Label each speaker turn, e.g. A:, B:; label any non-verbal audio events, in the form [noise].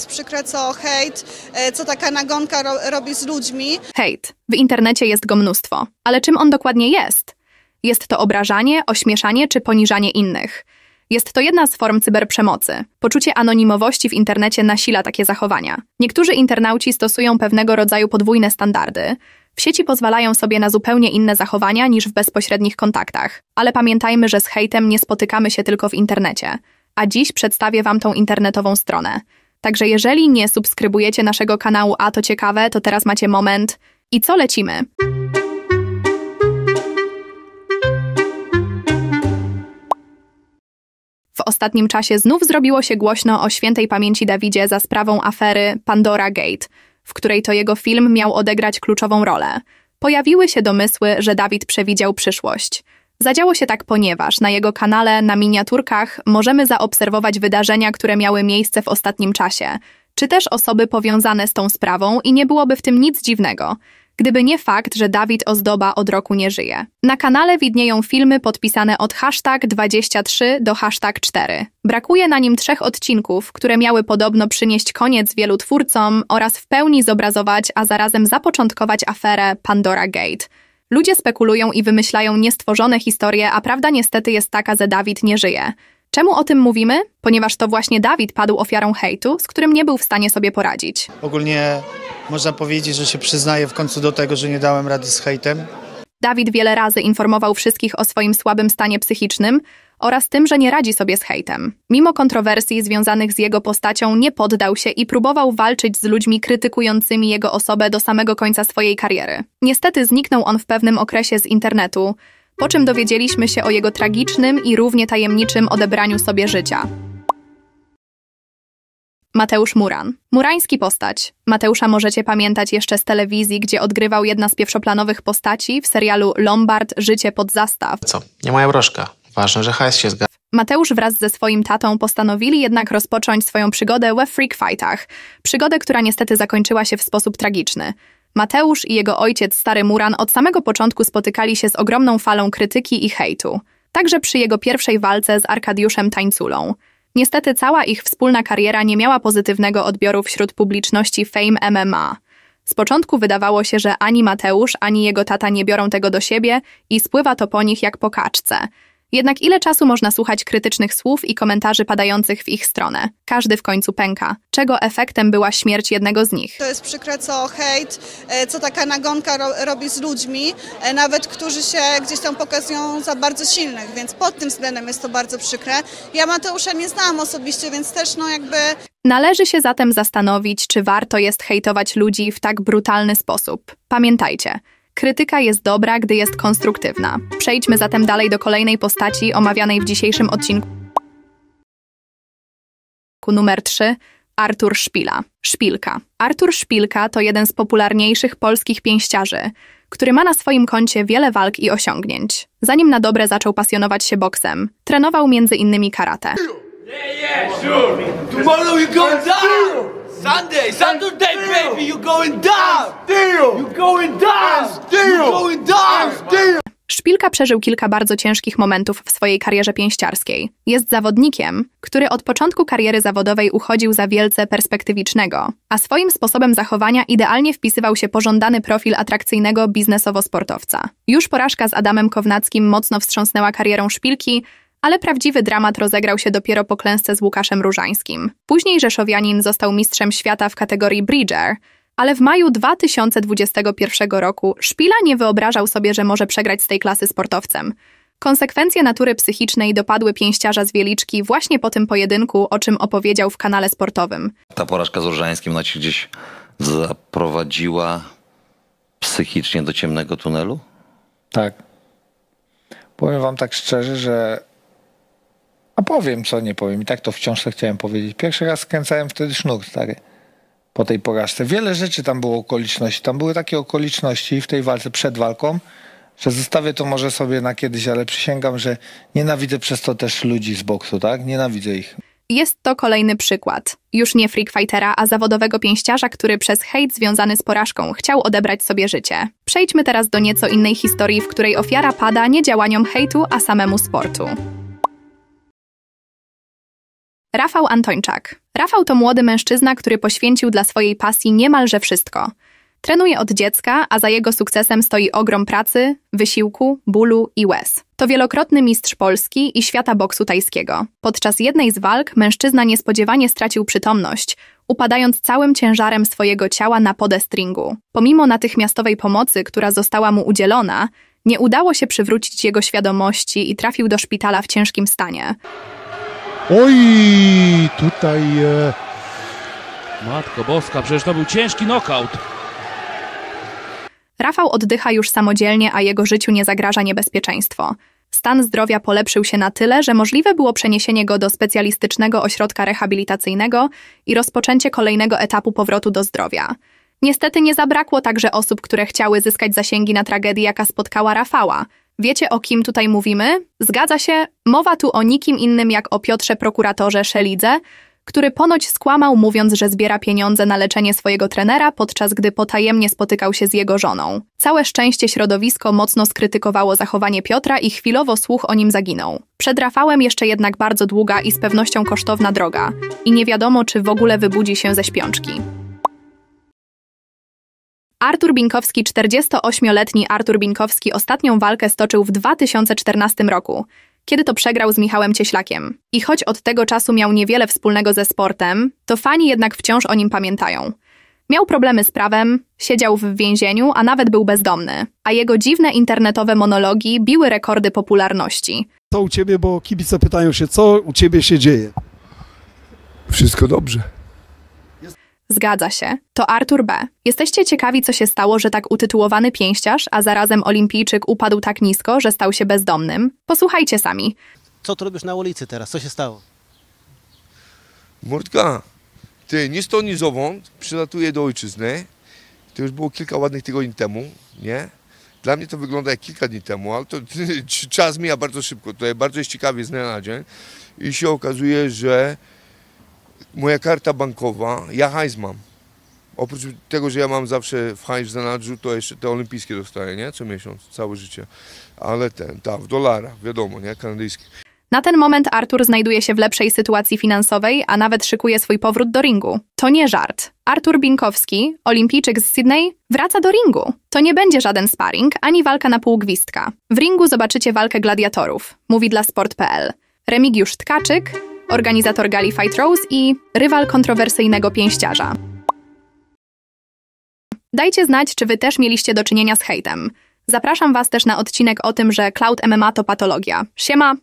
A: jest przykre, co hejt, e, co taka nagonka ro robi z ludźmi. Hejt. W internecie jest go mnóstwo. Ale czym on dokładnie jest? Jest to obrażanie, ośmieszanie czy poniżanie innych. Jest to jedna z form cyberprzemocy. Poczucie anonimowości w internecie nasila takie zachowania. Niektórzy internauci stosują pewnego rodzaju podwójne standardy. W sieci pozwalają sobie na zupełnie inne zachowania niż w bezpośrednich kontaktach. Ale pamiętajmy, że z hejtem nie spotykamy się tylko w internecie. A dziś przedstawię Wam tą internetową stronę. Także jeżeli nie subskrybujecie naszego kanału A to ciekawe, to teraz macie moment. I co lecimy? W ostatnim czasie znów zrobiło się głośno o świętej pamięci Dawidzie za sprawą afery Pandora Gate, w której to jego film miał odegrać kluczową rolę. Pojawiły się domysły, że Dawid przewidział przyszłość – Zadziało się tak, ponieważ na jego kanale na miniaturkach możemy zaobserwować wydarzenia, które miały miejsce w ostatnim czasie, czy też osoby powiązane z tą sprawą i nie byłoby w tym nic dziwnego, gdyby nie fakt, że Dawid Ozdoba od roku nie żyje. Na kanale widnieją filmy podpisane od hashtag 23 do hashtag 4. Brakuje na nim trzech odcinków, które miały podobno przynieść koniec wielu twórcom oraz w pełni zobrazować, a zarazem zapoczątkować aferę Pandora Gate – Ludzie spekulują i wymyślają niestworzone historie, a prawda niestety jest taka, że Dawid nie żyje. Czemu o tym mówimy? Ponieważ to właśnie Dawid padł ofiarą hejtu, z którym nie był w stanie sobie poradzić. Ogólnie można powiedzieć, że się przyznaję w końcu do tego, że nie dałem rady z hejtem. Dawid wiele razy informował wszystkich o swoim słabym stanie psychicznym, oraz tym, że nie radzi sobie z hejtem. Mimo kontrowersji związanych z jego postacią, nie poddał się i próbował walczyć z ludźmi krytykującymi jego osobę do samego końca swojej kariery. Niestety zniknął on w pewnym okresie z internetu, po czym dowiedzieliśmy się o jego tragicznym i równie tajemniczym odebraniu sobie życia. Mateusz Muran. Murański postać. Mateusza możecie pamiętać jeszcze z telewizji, gdzie odgrywał jedna z pierwszoplanowych postaci w serialu Lombard Życie pod zastaw. Co? Nie moja broszka. Ważne, że HS się zgadza. Mateusz wraz ze swoim tatą postanowili jednak rozpocząć swoją przygodę we Freak Fightach. Przygodę, która niestety zakończyła się w sposób tragiczny. Mateusz i jego ojciec, stary Muran, od samego początku spotykali się z ogromną falą krytyki i hejtu. Także przy jego pierwszej walce z Arkadiuszem Tańculą. Niestety cała ich wspólna kariera nie miała pozytywnego odbioru wśród publiczności Fame MMA. Z początku wydawało się, że ani Mateusz, ani jego tata nie biorą tego do siebie i spływa to po nich jak po kaczce – jednak ile czasu można słuchać krytycznych słów i komentarzy padających w ich stronę? Każdy w końcu pęka. Czego efektem była śmierć jednego z nich? To jest przykre, co hejt, e, co taka nagonka ro robi z ludźmi, e, nawet którzy się gdzieś tam pokazują za bardzo silnych, więc pod tym względem jest to bardzo przykre. Ja Mateusza nie znam osobiście, więc też no jakby... Należy się zatem zastanowić, czy warto jest hejtować ludzi w tak brutalny sposób. Pamiętajcie, Krytyka jest dobra, gdy jest konstruktywna. Przejdźmy zatem dalej do kolejnej postaci omawianej w dzisiejszym odcinku. Numer 3. Artur Szpila. Szpilka. Artur Szpilka to jeden z popularniejszych polskich pięściarzy, który ma na swoim koncie wiele walk i osiągnięć. Zanim na dobre zaczął pasjonować się boksem, trenował między innymi karate. Tomorrow you go down! Sunday, Saturday, baby, you going down! Still! You going down! Still! You going down! Still! Szpilka przeżył kilka bardzo ciężkich momentów w swojej karierze pięściarskiej. Jest zawodnikiem, który od początku kariery zawodowej uchodził za wielce perspektywicznego, a swoim sposobem zachowania idealnie wpisywał się pożądany profil atrakcyjnego biznesowo-sportowca. Już porażka z Adamem Kownackim mocno wstrząsnęła karierą szpilki, ale prawdziwy dramat rozegrał się dopiero po klęsce z Łukaszem Różańskim. Później Rzeszowianin został mistrzem świata w kategorii Bridger, ale w maju 2021 roku Szpila nie wyobrażał sobie, że może przegrać z tej klasy sportowcem. Konsekwencje natury psychicznej dopadły pięściarza z Wieliczki właśnie po tym pojedynku, o czym opowiedział w kanale sportowym. Ta porażka z Różańskim ona ci gdzieś zaprowadziła psychicznie do ciemnego tunelu? Tak. Powiem wam tak szczerze, że a powiem, co nie powiem. I tak to wciąż chciałem powiedzieć. Pierwszy raz skręcałem wtedy sznur, stary. Po tej porażce. Wiele rzeczy tam było okoliczności. Tam były takie okoliczności w tej walce, przed walką, że zostawię to może sobie na kiedyś, ale przysięgam, że nienawidzę przez to też ludzi z boksu, tak? Nienawidzę ich. Jest to kolejny przykład. Już nie freakfightera, a zawodowego pięściarza, który przez hejt związany z porażką chciał odebrać sobie życie. Przejdźmy teraz do nieco innej historii, w której ofiara pada nie działaniom hejtu, a samemu sportu. Rafał Antończak. Rafał to młody mężczyzna, który poświęcił dla swojej pasji niemalże wszystko. Trenuje od dziecka, a za jego sukcesem stoi ogrom pracy, wysiłku, bólu i łez. To wielokrotny mistrz Polski i świata boksu tajskiego. Podczas jednej z walk mężczyzna niespodziewanie stracił przytomność, upadając całym ciężarem swojego ciała na podestringu. Pomimo natychmiastowej pomocy, która została mu udzielona, nie udało się przywrócić jego świadomości i trafił do szpitala w ciężkim stanie. Oj, tutaj... E, Matko Boska, przecież to był ciężki knockout. Rafał oddycha już samodzielnie, a jego życiu nie zagraża niebezpieczeństwo. Stan zdrowia polepszył się na tyle, że możliwe było przeniesienie go do specjalistycznego ośrodka rehabilitacyjnego i rozpoczęcie kolejnego etapu powrotu do zdrowia. Niestety nie zabrakło także osób, które chciały zyskać zasięgi na tragedii, jaka spotkała Rafała. Wiecie, o kim tutaj mówimy? Zgadza się, mowa tu o nikim innym jak o Piotrze prokuratorze Szelidze, który ponoć skłamał, mówiąc, że zbiera pieniądze na leczenie swojego trenera, podczas gdy potajemnie spotykał się z jego żoną. Całe szczęście środowisko mocno skrytykowało zachowanie Piotra i chwilowo słuch o nim zaginął. Przed Rafałem jeszcze jednak bardzo długa i z pewnością kosztowna droga, i nie wiadomo, czy w ogóle wybudzi się ze śpiączki. Artur Binkowski, 48-letni Artur Binkowski, ostatnią walkę stoczył w 2014 roku, kiedy to przegrał z Michałem Cieślakiem. I choć od tego czasu miał niewiele wspólnego ze sportem, to fani jednak wciąż o nim pamiętają. Miał problemy z prawem, siedział w więzieniu, a nawet był bezdomny. A jego dziwne internetowe monologi biły rekordy popularności. Co u ciebie, bo kibice pytają się, co u ciebie się dzieje? Wszystko dobrze. Zgadza się. To Artur B. Jesteście ciekawi, co się stało, że tak utytułowany pięściarz, a zarazem olimpijczyk upadł tak nisko, że stał się bezdomnym? Posłuchajcie sami. Co tu robisz na ulicy teraz? Co się stało? Murtka, ty nie stąd, ni zowąd przylatuję do ojczyzny. To już było kilka ładnych tygodni temu, nie? Dla mnie to wygląda jak kilka dni temu, ale to [laughs] czas mija bardzo szybko. To jest bardzo ciekawie z dnia na dzień. I się okazuje, że moja karta bankowa, ja hajs mam. Oprócz tego, że ja mam zawsze w hajs w zanadrzu, to jeszcze te olimpijskie dostaję, nie? Co miesiąc, całe życie. Ale ten, ta w dolarach, wiadomo, nie? Kanadyjski. Na ten moment Artur znajduje się w lepszej sytuacji finansowej, a nawet szykuje swój powrót do ringu. To nie żart. Artur Binkowski, olimpijczyk z Sydney, wraca do ringu. To nie będzie żaden sparring, ani walka na pół gwizdka. W ringu zobaczycie walkę gladiatorów, mówi dla sport.pl. Remigiusz Tkaczyk, organizator gali Fight Rose i rywal kontrowersyjnego pięściarza. Dajcie znać, czy wy też mieliście do czynienia z hejtem. Zapraszam was też na odcinek o tym, że Cloud MMA to patologia. Siema!